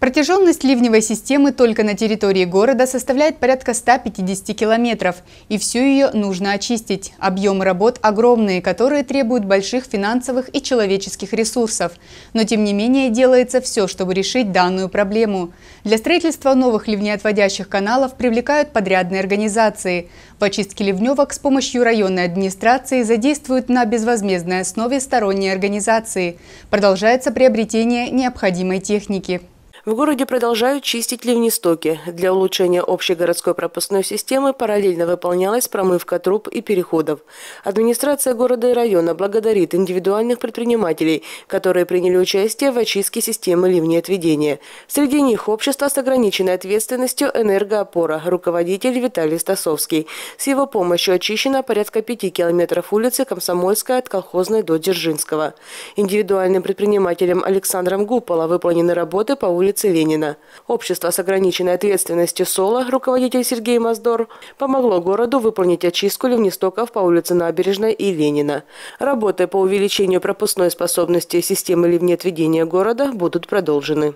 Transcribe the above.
Протяженность ливневой системы только на территории города составляет порядка 150 километров, и всю ее нужно очистить. Объемы работ огромные, которые требуют больших финансовых и человеческих ресурсов. Но тем не менее делается все, чтобы решить данную проблему. Для строительства новых ливнеотводящих каналов привлекают подрядные организации. По очистке ливневок с помощью районной администрации задействуют на безвозмездной основе сторонние организации. Продолжается приобретение необходимой техники. В городе продолжают чистить ливнистоки. Для улучшения общей городской пропускной системы параллельно выполнялась промывка труб и переходов. Администрация города и района благодарит индивидуальных предпринимателей, которые приняли участие в очистке системы ливнеотведения. Среди них общество с ограниченной ответственностью «Энергоопора», руководитель Виталий Стасовский. С его помощью очищено порядка пяти километров улицы Комсомольская от Колхозной до Дзержинского. Индивидуальным предпринимателем Александром Гупола выполнены работы по улице улице Ленина. Общество с ограниченной ответственностью «Соло», руководитель Сергей Маздор, помогло городу выполнить очистку ливнестоков по улице Набережной и Ленина. Работы по увеличению пропускной способности системы ливнеотведения города будут продолжены.